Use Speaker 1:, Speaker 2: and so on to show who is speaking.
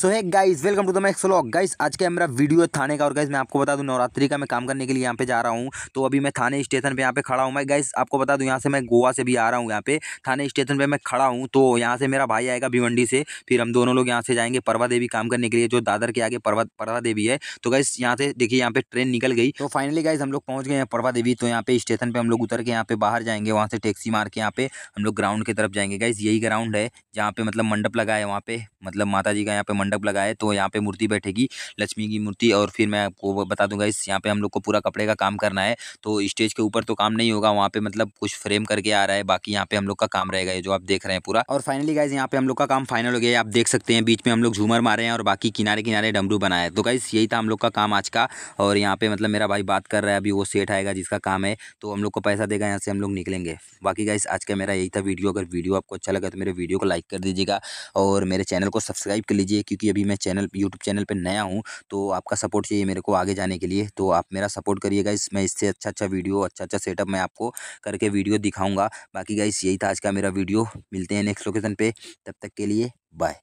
Speaker 1: सो है guys welcome to the Max vlog guys आज का मेरा वीडियो है थाने का और गाइज मैं आपको बता दूं नवरात्रि का मैं काम करने के लिए यहाँ पे जा रहा हूँ तो अभी मैं थाने स्टेशन पे यहाँ पे खड़ा हूँ मैं गाइज आपको बता दूं यहाँ से मैं गोवा से भी आ रहा हूँ यहाँ पे थाने स्टेशन पे मैं खड़ा हूँ तो यहाँ से मेरा भाई आएगा भिवंडी से फिर हम दोनों लोग यहाँ से जाएंगे परवा देवी काम करने के लिए जो दादर के आगे परवा परवा देवी है तो गाइज यहाँ से देखिए यहाँ पे ट्रेन निकल गई तो फाइनली गाइज हम लोग पहुँच गए हैं परवा देवी तो यहाँ पे स्टेशन पर हम लोग उतर के यहाँ पे बाहर जाएंगे वहाँ से टैक्सी मार के यहाँ पे हम लोग ग्राउंड की तरफ जाएंगे गाइज यही ग्राउंड है जहाँ पे मतलब मंडप लगा है वहाँ पे मतलब माता जी का यहाँ पे मंडप लगाए तो यहाँ पे मूर्ति बैठेगी लक्ष्मी की मूर्ति और फिर मैं आपको बता दूंगा इस यहाँ पे हम लोग को पूरा कपड़े का काम करना है तो स्टेज के ऊपर तो काम नहीं होगा वहाँ पे मतलब कुछ फ्रेम करके आ रहा है बाकी यहाँ पे हम लोग का काम रहेगा ये जो आप देख रहे हैं पूरा और फाइनली गाइज यहाँ पे हम लोग का काम फाइनल हो गया आप देख सकते हैं बीच में हम लोग झूमर मारे हैं और बाकी किनारे किनारे डमरू बनाए तो गाइज यही था हम लोग का काम आज का और यहाँ पे मतलब मेरा भाई बात कर रहा है अभी वो सेठ आएगा जिसका काम है तो हम लोग को पैसा देगा यहाँ से हम लोग निकलेंगे बाकी गाइज आज का मेरा यही था वीडियो अगर वीडियो आपको अच्छा लगा तो मेरे वीडियो को लाइक कर दीजिएगा और मेरे चैनल को सब्सक्राइब कर लीजिए क्योंकि क्योंकि अभी मैं चैनल यूट्यूब चैनल पर नया हूँ तो आपका सपोर्ट चाहिए मेरे को आगे जाने के लिए तो आप मेरा सपोर्ट करिएगा इस मैं इससे अच्छा अच्छा वीडियो अच्छा अच्छा सेटअप मैं आपको करके वीडियो दिखाऊँगा बाकी गाइस यही था आज का मेरा वीडियो मिलते हैं नेक्स्ट लोकेशन पर तब तक के लिए बाय